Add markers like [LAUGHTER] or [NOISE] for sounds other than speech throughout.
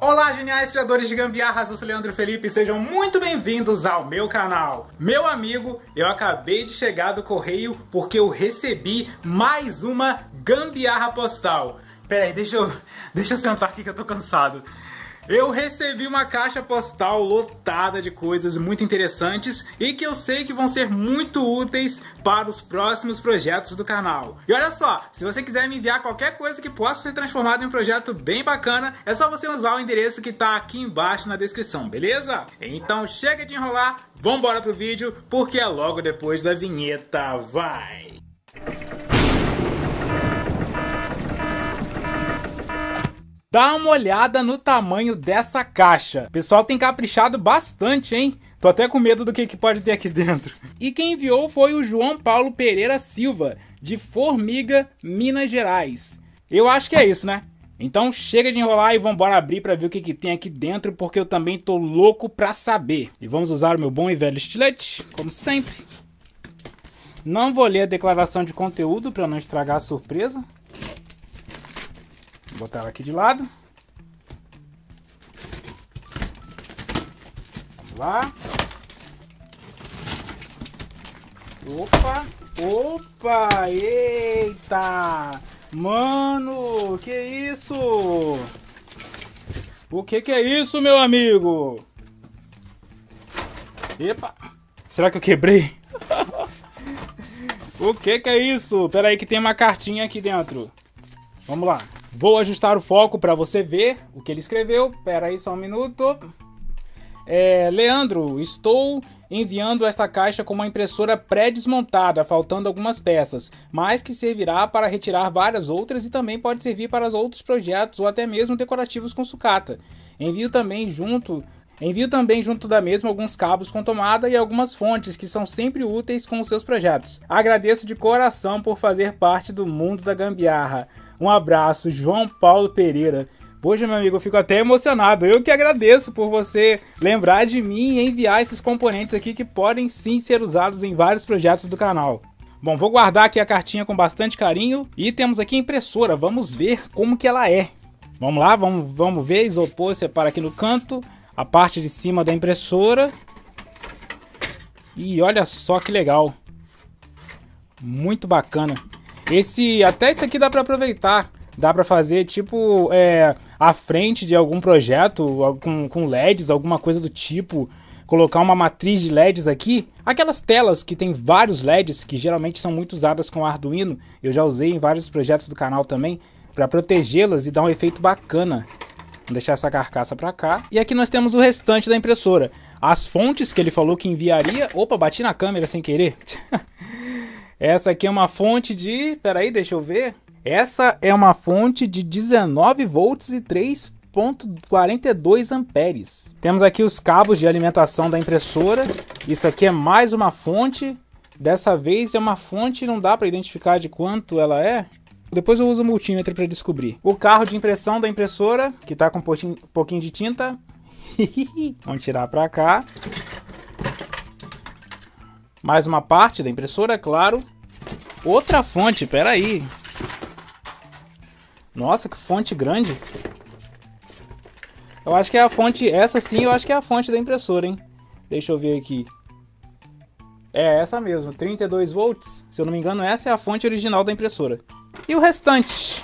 Olá, geniais criadores de gambiarras, eu sou Leandro Felipe sejam muito bem-vindos ao meu canal. Meu amigo, eu acabei de chegar do correio porque eu recebi mais uma gambiarra postal. Peraí, deixa eu, deixa eu sentar aqui que eu tô cansado. Eu recebi uma caixa postal lotada de coisas muito interessantes e que eu sei que vão ser muito úteis para os próximos projetos do canal. E olha só, se você quiser me enviar qualquer coisa que possa ser transformada em um projeto bem bacana, é só você usar o endereço que está aqui embaixo na descrição, beleza? Então chega de enrolar, vambora pro vídeo, porque é logo depois da vinheta, vai! Dá uma olhada no tamanho dessa caixa. O pessoal tem caprichado bastante, hein? Tô até com medo do que, que pode ter aqui [LAUGHS] dentro. E quem enviou foi o João Paulo Pereira Silva, de Formiga, Minas Gerais. Eu acho que é isso, né? Então chega de enrolar e vambora abrir para ver o que, que tem aqui dentro, porque eu também tô louco pra saber. E vamos usar o meu bom e velho estilete, como sempre. Não vou ler a declaração de conteúdo para não estragar a surpresa. Vou botar ela aqui de lado. Vamos lá. Opa, opa, eita, mano, que isso? O que que é isso, meu amigo? Epa, será que eu quebrei? [LAUGHS] o que que é isso? Pera aí que tem uma cartinha aqui dentro. Vamos lá. Vou ajustar o foco para você ver o que ele escreveu. Pera aí só um minuto. É, Leandro, estou enviando esta caixa com uma impressora pré-desmontada, faltando algumas peças, mas que servirá para retirar várias outras e também pode servir para outros projetos ou até mesmo decorativos com sucata. Envio também junto Envio também junto da mesma alguns cabos com tomada e algumas fontes que são sempre úteis com os seus projetos. Agradeço de coração por fazer parte do mundo da gambiarra. Um abraço, João Paulo Pereira. Poxa, meu amigo, eu fico até emocionado. Eu que agradeço por você lembrar de mim e enviar esses componentes aqui que podem sim ser usados em vários projetos do canal. Bom, vou guardar aqui a cartinha com bastante carinho e temos aqui a impressora. Vamos ver como que ela é. Vamos lá, vamos, vamos ver. Isopor separa aqui no canto, a parte de cima da impressora. E olha só que legal. Muito bacana. Esse, até isso aqui dá para aproveitar. Dá para fazer tipo é, a frente de algum projeto com, com LEDs, alguma coisa do tipo. Colocar uma matriz de LEDs aqui, aquelas telas que tem vários LEDs que geralmente são muito usadas com Arduino. Eu já usei em vários projetos do canal também para protegê-las e dar um efeito bacana. Vou deixar essa carcaça para cá. E aqui nós temos o restante da impressora. As fontes que ele falou que enviaria. Opa, bati na câmera sem querer. [LAUGHS] Essa aqui é uma fonte de. Peraí, deixa eu ver. Essa é uma fonte de 19 volts e 3.42 amperes. Temos aqui os cabos de alimentação da impressora. Isso aqui é mais uma fonte. Dessa vez é uma fonte, não dá para identificar de quanto ela é. Depois eu uso o multímetro para descobrir. O carro de impressão da impressora, que está com um pouquinho de tinta. [LAUGHS] Vamos tirar para cá. Mais uma parte da impressora, é claro. Outra fonte, peraí. Nossa, que fonte grande. Eu acho que é a fonte, essa sim, eu acho que é a fonte da impressora, hein? Deixa eu ver aqui. É essa mesmo, 32 volts. Se eu não me engano, essa é a fonte original da impressora. E o restante?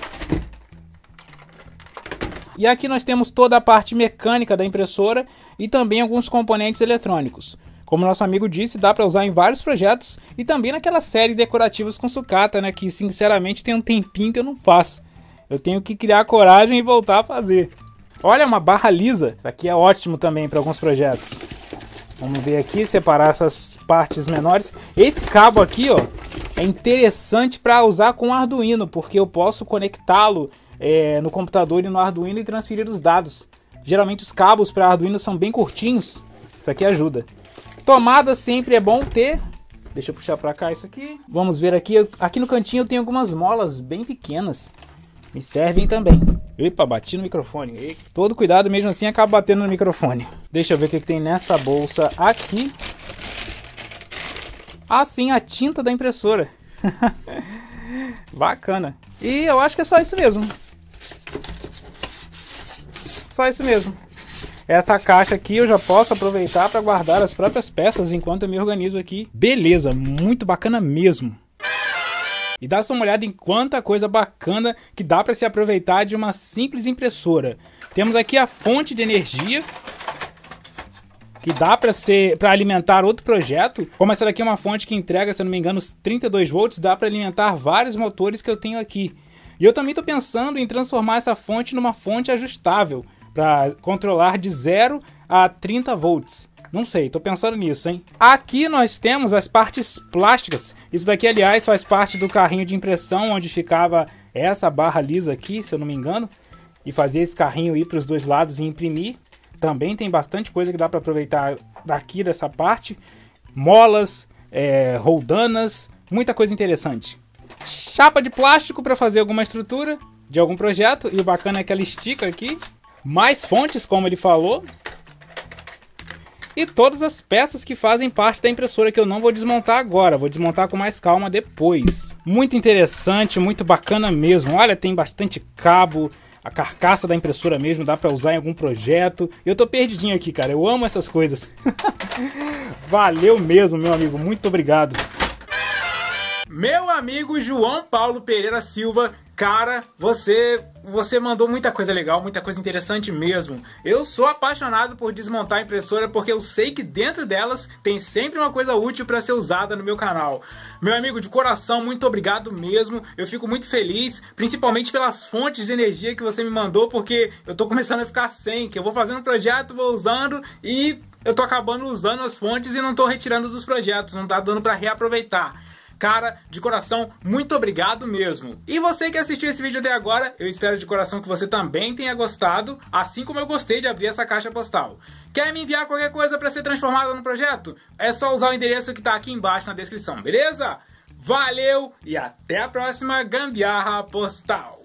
E aqui nós temos toda a parte mecânica da impressora e também alguns componentes eletrônicos. Como nosso amigo disse, dá para usar em vários projetos e também naquela série decorativos com sucata, né? Que sinceramente tem um tempinho que eu não faço. Eu tenho que criar coragem e voltar a fazer. Olha, uma barra lisa. Isso aqui é ótimo também para alguns projetos. Vamos ver aqui, separar essas partes menores. Esse cabo aqui, ó, é interessante para usar com Arduino, porque eu posso conectá-lo é, no computador e no Arduino e transferir os dados. Geralmente os cabos para Arduino são bem curtinhos. Isso aqui ajuda. Tomada sempre é bom ter. Deixa eu puxar pra cá isso aqui. Vamos ver aqui. Aqui no cantinho eu tenho algumas molas bem pequenas. Me servem também. Epa, bati no microfone. todo cuidado, mesmo assim, acaba batendo no microfone. Deixa eu ver o que, que tem nessa bolsa aqui. Ah, sim, a tinta da impressora. [LAUGHS] Bacana. E eu acho que é só isso mesmo. Só isso mesmo. Essa caixa aqui eu já posso aproveitar para guardar as próprias peças enquanto eu me organizo aqui. Beleza, muito bacana mesmo. E dá só uma olhada em quanta coisa bacana que dá para se aproveitar de uma simples impressora. Temos aqui a fonte de energia, que dá para ser para alimentar outro projeto. Como essa daqui é uma fonte que entrega, se não me engano, 32 volts, dá para alimentar vários motores que eu tenho aqui. E eu também estou pensando em transformar essa fonte numa fonte ajustável para controlar de 0 a 30 volts. Não sei, tô pensando nisso, hein? Aqui nós temos as partes plásticas. Isso daqui, aliás, faz parte do carrinho de impressão onde ficava essa barra lisa aqui, se eu não me engano, e fazia esse carrinho ir para os dois lados e imprimir. Também tem bastante coisa que dá para aproveitar daqui dessa parte. Molas, é, roldanas, muita coisa interessante. Chapa de plástico para fazer alguma estrutura de algum projeto. E o bacana é que ela estica aqui mais fontes, como ele falou, e todas as peças que fazem parte da impressora que eu não vou desmontar agora, vou desmontar com mais calma depois. Muito interessante, muito bacana mesmo. Olha, tem bastante cabo, a carcaça da impressora mesmo, dá para usar em algum projeto. Eu tô perdidinho aqui, cara. Eu amo essas coisas. [LAUGHS] Valeu mesmo, meu amigo. Muito obrigado. Meu amigo João Paulo Pereira Silva Cara, você você mandou muita coisa legal, muita coisa interessante mesmo. Eu sou apaixonado por desmontar a impressora porque eu sei que dentro delas tem sempre uma coisa útil para ser usada no meu canal. Meu amigo, de coração, muito obrigado mesmo. Eu fico muito feliz, principalmente pelas fontes de energia que você me mandou, porque eu tô começando a ficar sem, que eu vou fazendo um projeto, vou usando e eu tô acabando usando as fontes e não tô retirando dos projetos, não tá dando para reaproveitar. Cara, de coração, muito obrigado mesmo. E você que assistiu esse vídeo até agora, eu espero de coração que você também tenha gostado, assim como eu gostei de abrir essa caixa postal. Quer me enviar qualquer coisa para ser transformada no projeto? É só usar o endereço que está aqui embaixo na descrição, beleza? Valeu e até a próxima gambiarra postal.